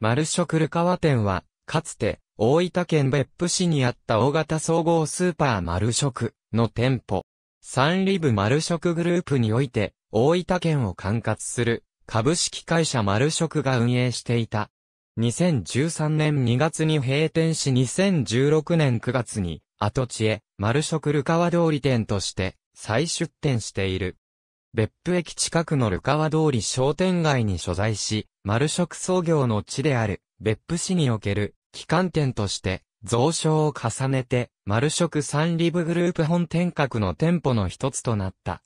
丸食ルカワ店は、かつて、大分県別府市にあった大型総合スーパー丸食の店舗。サンリブ丸食グループにおいて、大分県を管轄する株式会社丸食が運営していた。2013年2月に閉店し2016年9月に跡地へ丸食ルカワ通り店として再出店している。別府駅近くのルカワ通り商店街に所在し、丸食創業の地である別府市における機関店として増床を重ねて、丸食サンリブグループ本店格の店舗の一つとなった。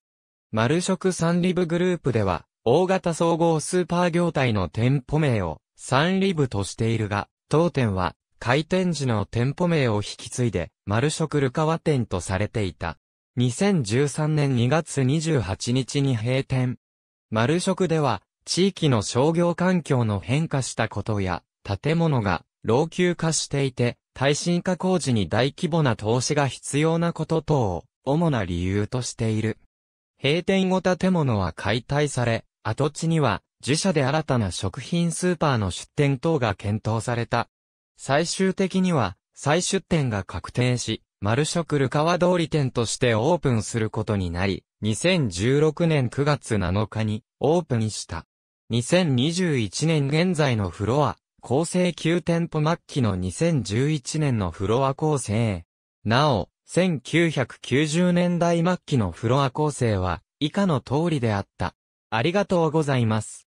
丸食サンリブグループでは、大型総合スーパー業態の店舗名をサンリブとしているが、当店は開店時の店舗名を引き継いで、丸食ルカワ店とされていた。2013年2月28日に閉店。丸食では、地域の商業環境の変化したことや、建物が老朽化していて、耐震化工事に大規模な投資が必要なこと等を、主な理由としている。閉店後建物は解体され、跡地には、自社で新たな食品スーパーの出店等が検討された。最終的には、再出店が確定し、マルショクルカワ通り店としてオープンすることになり、2016年9月7日にオープンした。2021年現在のフロア、構成9店舗末期の2011年のフロア構成。なお、1990年代末期のフロア構成は以下の通りであった。ありがとうございます。